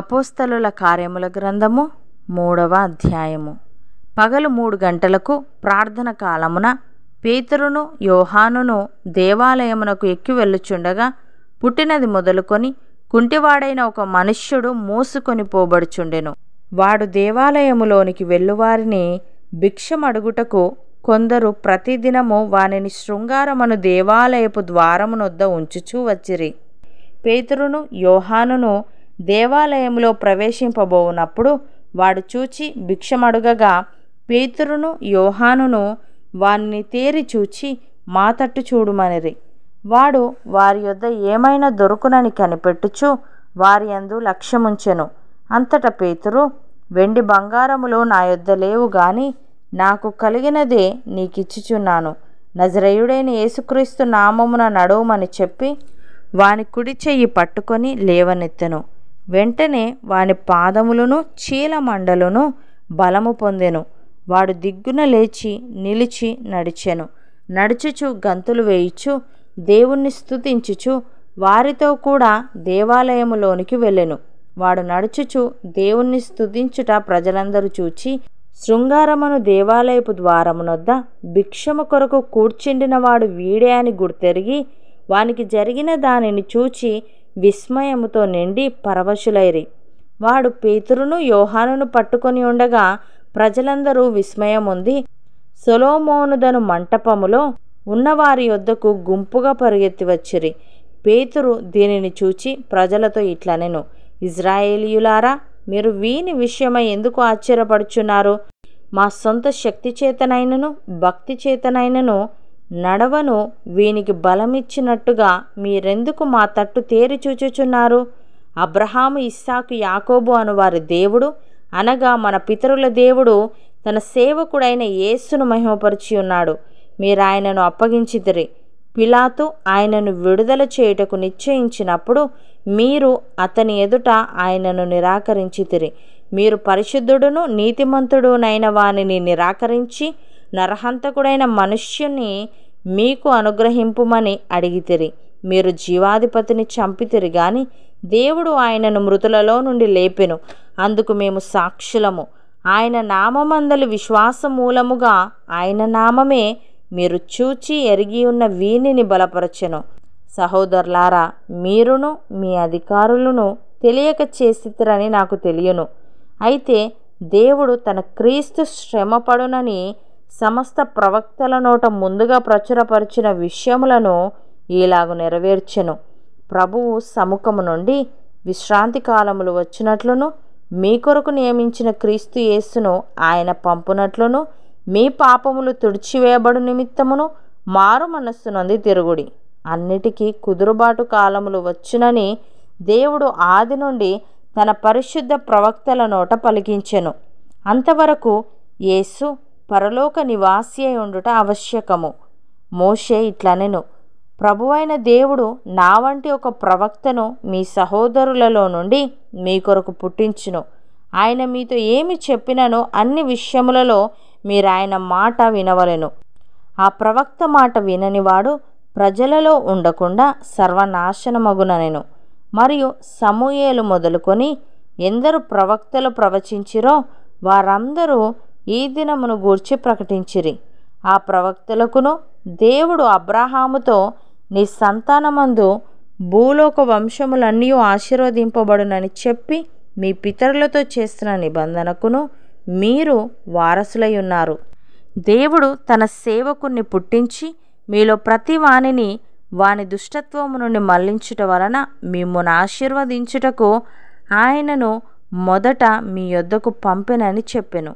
అపోస్తలుల కార్యముల గ్రంథము మూడవ అధ్యాయము పగలు మూడు గంటలకు ప్రార్థన కాలమున పేతురును యోహానును దేవాలయమునకు ఎక్కి వెళ్ళుచుండగా పుట్టినది మొదలుకొని కుంటివాడైన ఒక మనుష్యుడు మోసుకొని పోబడుచుండెను వాడు దేవాలయములోనికి వెళ్ళువారిని భిక్షమడుగుటకు కొందరు ప్రతిదినము వానిని శృంగారమను దేవాలయపు ద్వారమునొద్ద ఉంచుచూ వచ్చిరి పేతురును యోహానును దేవాలయంలో ప్రవేశింపబోవునప్పుడు వాడు చూచి భిక్షమడుగగా పేతురును యోహానును వారిని తేరి చూచి మా తట్టు చూడుమనిరి వాడు వారి యొద్ద ఏమైనా దొరుకునని కనిపెట్టుచు వారి అందు లక్ష్యముంచెను అంతట పేతురు వెండి బంగారములో నా యొద్ద లేవు గాని నాకు కలిగినదే నీకిచ్చుచున్నాను నజరయుడైన యేసుక్రీస్తు నామమున నడవమని చెప్పి వాని కుడి చెయ్యి పట్టుకొని లేవనెత్తను వెంటనే వాని పాదములను చీలమండలను బలము పొందెను వాడు దిగ్గున లేచి నిలిచి నడిచెను నడుచుచు గంతులు వేయిచు దేవుణ్ణి స్థుతించుచు వారితో కూడా దేవాలయములోనికి వెళ్ళెను వాడు నడుచుచు దేవుణ్ణి స్థుతించుట ప్రజలందరూ చూచి శృంగారమును దేవాలయపు ద్వారమునొద్ద భిక్షము కొరకు కూర్చుండిన వాడు వీడే అని గుర్తెరిగి వానికి జరిగిన దానిని చూచి విస్మయముతో నిండి పరవశులైరి వాడు పేతురును యోహానును పట్టుకొని ఉండగా ప్రజలందరూ విస్మయముంది సొలోమోనుదను మంటపములో ఉన్నవారి యొద్దకు గుంపుగా పరిగెత్తి వచ్చిరి పేతురు దీనిని చూచి ప్రజలతో ఇట్లనెను ఇజ్రాయేలీయులారా మీరు వీని విషయమై ఎందుకు ఆశ్చర్యపడుచున్నారు మా సొంత శక్తి చేతనైనను భక్తి చేతనైనను నడవను వీనికి బలమిచ్చినట్టుగా మీరెందుకు మా తట్టు తేరి చూచుచున్నారు అబ్రహాము ఇస్సాకు యాకోబు అను వారి దేవుడు అనగా మన పితరుల దేవుడు తన సేవకుడైన యేసును మహిమపరిచి ఉన్నాడు మీరు ఆయనను అప్పగించిదిరి పిలాతు ఆయనను విడుదల చేయుటకు నిశ్చయించినప్పుడు మీరు అతని ఎదుట ఆయనను నిరాకరించితిరి మీరు పరిశుద్ధుడును నీతిమంతుడునైన వానిని నిరాకరించి నరహంతకుడైన మనుష్యుని మీకు అనుగ్రహింపుమని అడిగితిరి మీరు జీవాధిపతిని చంపితిరి గాని దేవుడు ఆయనను మృతులలో నుండి లేపెను అందుకు మేము సాక్షులము ఆయన నామమందలి విశ్వాసమూలముగా మూలముగా ఆయన నామమే మీరు చూచి ఎరిగి ఉన్న వీనిని బలపరచెను సహోదరులారా మీరును మీ అధికారులను తెలియక చేసిరని నాకు తెలియను అయితే దేవుడు తన క్రీస్తు శ్రమపడునని సమస్త ప్రవక్తల నోట ముందుగా ప్రచురపరిచిన విషయములను ఈలాగు నెరవేర్చెను ప్రభువు సముఖము నుండి విశ్రాంతి కాలములు వచ్చినట్లును మీ కొరకు నియమించిన క్రీస్తు యేసును ఆయన పంపునట్లును మీ పాపములు తుడిచివేయబడు నిమిత్తమును మారు మనస్సునంది తిరుగుడి అన్నిటికీ కుదురుబాటు కాలములు వచ్చునని దేవుడు ఆది నుండి తన పరిశుద్ధ ప్రవక్తల నోట పలికించెను అంతవరకు యేసు పరలోక అయి ఉండుట ఆవశ్యకము మోషే ఇట్లనెను ప్రభువైన దేవుడు నా వంటి ఒక ప్రవక్తను మీ సహోదరులలో నుండి మీ కొరకు పుట్టించును ఆయన మీతో ఏమి చెప్పినను అన్ని విషయములలో మీరు ఆయన మాట వినవలెను ఆ ప్రవక్త మాట విననివాడు ప్రజలలో ఉండకుండా సర్వనాశనమగుననెను మరియు సమూయేలు మొదలుకొని ఎందరు ప్రవక్తలు ప్రవచించిరో వారందరూ ఈ దినమును గూర్చి ప్రకటించిరి ఆ ప్రవక్తలకును దేవుడు అబ్రహాముతో నీ సంతానమందు భూలోక వంశములన్నీ ఆశీర్వదింపబడునని చెప్పి మీ పితరులతో చేసిన నిబంధనకును మీరు వారసులై ఉన్నారు దేవుడు తన సేవకుణ్ణి పుట్టించి మీలో ప్రతి వాణిని వాని దుష్టత్వము నుండి మళ్లించుట వలన మిమ్మల్ని ఆశీర్వదించుటకు ఆయనను మొదట మీ యొద్దకు పంపినని చెప్పెను